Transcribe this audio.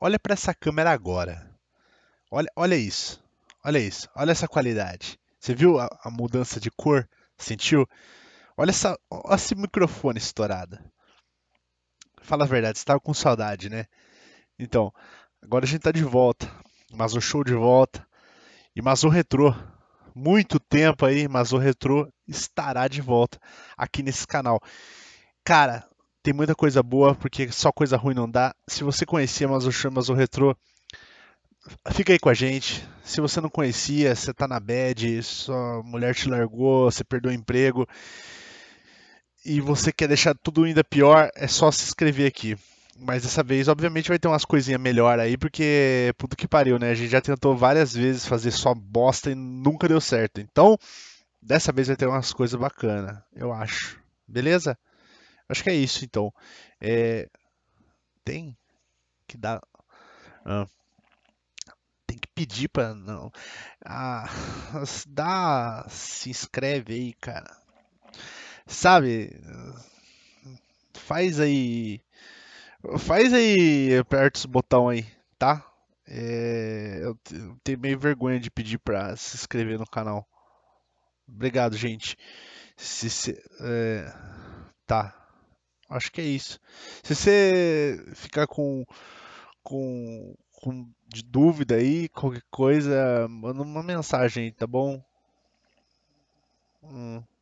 Olha para essa câmera agora. Olha, olha isso. Olha isso. Olha essa qualidade. Você viu a, a mudança de cor? Sentiu? Olha, essa, olha esse microfone estourado. Fala a verdade, você estava com saudade, né? Então, agora a gente está de volta. Mas o show de volta. E o Retrô, muito tempo aí, mas o Retrô estará de volta aqui nesse canal. Cara, tem muita coisa boa, porque só coisa ruim não dá. Se você conhecia Mazuchu, o Retro, fica aí com a gente. Se você não conhecia, você tá na bad, sua mulher te largou, você perdeu o emprego e você quer deixar tudo ainda pior, é só se inscrever aqui. Mas dessa vez, obviamente, vai ter umas coisinhas melhor aí, porque puto que pariu, né? A gente já tentou várias vezes fazer só bosta e nunca deu certo. Então, dessa vez vai ter umas coisas bacanas, eu acho. Beleza? Acho que é isso, então. É, tem que dar. Ah, tem que pedir para não. Ah, dá, se inscreve aí, cara. Sabe? Faz aí. Faz aí, aperta esse botão aí, tá? É, eu tenho meio vergonha de pedir para se inscrever no canal. Obrigado, gente. Se, se, é, tá. Acho que é isso. Se você ficar com, com, com de dúvida aí, qualquer coisa, manda uma mensagem aí, tá bom? Hum.